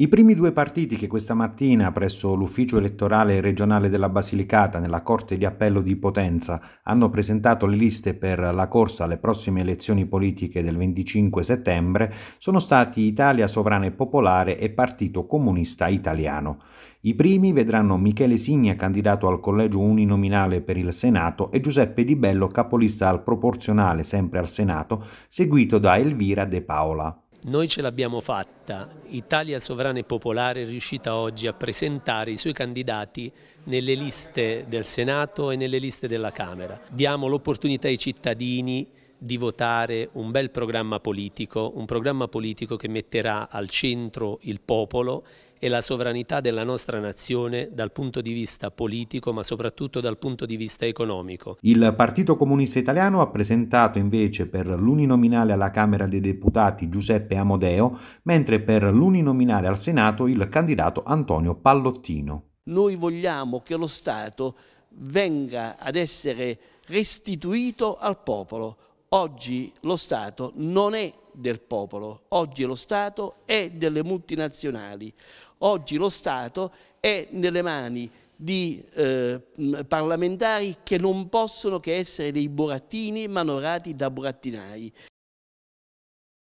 I primi due partiti che questa mattina presso l'ufficio elettorale regionale della Basilicata nella Corte di Appello di Potenza hanno presentato le liste per la corsa alle prossime elezioni politiche del 25 settembre sono stati Italia Sovrana e Popolare e Partito Comunista Italiano. I primi vedranno Michele Signa candidato al collegio uninominale per il Senato e Giuseppe Di Bello capolista al proporzionale sempre al Senato, seguito da Elvira De Paola. Noi ce l'abbiamo fatta, Italia Sovrana e Popolare è riuscita oggi a presentare i suoi candidati nelle liste del Senato e nelle liste della Camera. Diamo l'opportunità ai cittadini di votare un bel programma politico, un programma politico che metterà al centro il popolo e la sovranità della nostra nazione dal punto di vista politico ma soprattutto dal punto di vista economico. Il Partito Comunista Italiano ha presentato invece per l'uninominale alla Camera dei Deputati Giuseppe Amodeo, mentre per l'uninominale al Senato il candidato Antonio Pallottino. Noi vogliamo che lo Stato venga ad essere restituito al popolo, Oggi lo Stato non è del popolo, oggi lo Stato è delle multinazionali, oggi lo Stato è nelle mani di eh, parlamentari che non possono che essere dei burattini manorati da burattinai.